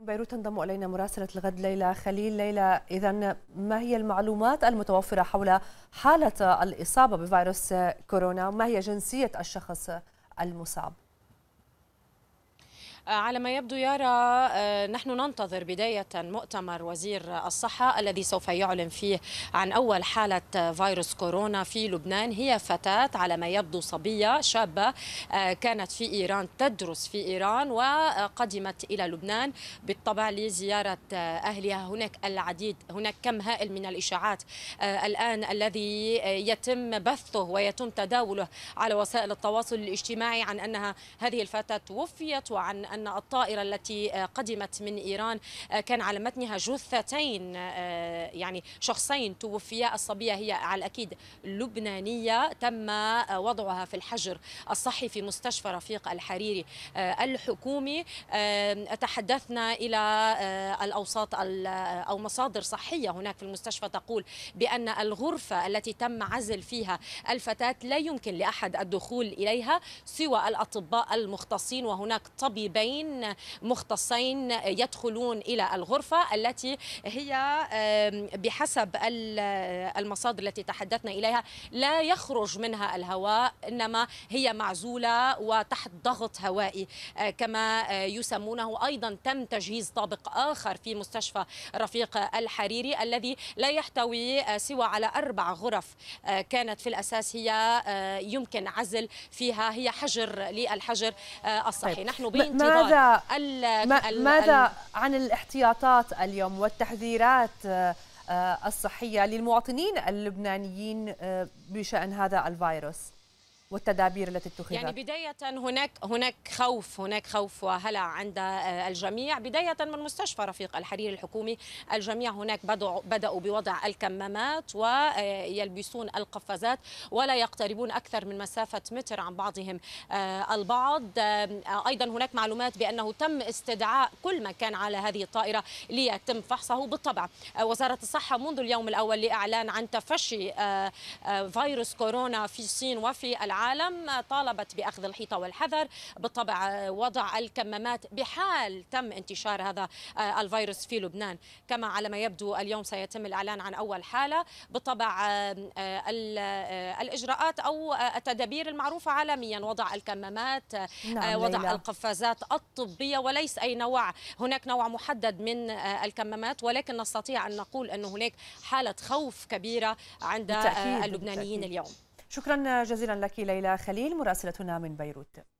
بيروت تنضم الينا مراسله الغد ليلى خليل ليلى اذا ما هي المعلومات المتوفره حول حاله الاصابه بفيروس كورونا ما هي جنسيه الشخص المصاب آه، على ما يبدو يارا آه، نحن ننتظر بداية مؤتمر وزير الصحة الذي سوف يعلن فيه عن أول حالة فيروس كورونا في لبنان هي فتاة على ما يبدو صبية شابة آه، كانت في إيران تدرس في إيران وقدمت إلى لبنان بالطبع لزيارة أهلها هناك العديد هناك كم هائل من الإشاعات الآن الذي يتم بثه ويتم تداوله على وسائل التواصل الاجتماعي عن أنها هذه الفتاة توفيت وعن أن الطائرة التي آه، قدمت من إيران آه، كان على متنها جثتين آه، يعني شخصين توفيا الصبية هي على الأكيد لبنانية تم وضعها في الحجر الصحي في مستشفى رفيق الحريري الحكومي تحدثنا إلى الأوساط أو مصادر صحية هناك في المستشفى تقول بأن الغرفة التي تم عزل فيها الفتاة لا يمكن لأحد الدخول إليها سوى الأطباء المختصين وهناك طبيبين طبيبين مختصين يدخلون إلى الغرفة التي هي بحسب المصادر التي تحدثنا إليها لا يخرج منها الهواء إنما هي معزولة وتحت ضغط هوائي آه، كما آه، يسمونه أيضا تم تجهيز طابق آخر في مستشفى رفيق الحريري الذي لا يحتوي آه، سوى على أربع غرف كانت في الأساس هي يمكن عزل فيها هي حجر للحجر الصحي طيب. نحن بانتظار ماذا ماذا عن الاحتياطات اليوم والتحذيرات آه، آه، الصحيه للمواطنين اللبنانيين آه، بشان هذا الفيروس؟ والتدابير التي اتخذت يعني بداية هناك هناك خوف هناك خوف وهلع عند آه، الجميع بداية من مستشفى رفيق الحريري الحكومي الجميع هناك بدأوا بدأوا بوضع الكمامات ويلبسون القفازات ولا يقتربون أكثر من مسافة متر عن بعضهم آه، البعض آه، أيضا هناك معلومات بأنه تم استدعاء كل من كان على هذه الطائرة ليتم فحصه بالطبع وزارة الصحة منذ اليوم الأول لإعلان عن تفشي فيروس كورونا في الصين وفي العالم العالم طالبت بأخذ الحيطة والحذر بالطبع وضع الكمامات بحال تم انتشار هذا الفيروس في لبنان كما على ما يبدو اليوم سيتم الإعلان عن أول حالة بالطبع الإجراءات أو التدابير المعروفة عالميا وضع الكمامات نعم وضع القفازات الطبية وليس أي نوع هناك نوع محدد من الكمامات ولكن نستطيع أن نقول أن هناك حالة خوف كبيرة عند بتأكيد اللبنانيين بتأكيد. اليوم شكرا جزيلا لك ليلى خليل مراسلتنا من بيروت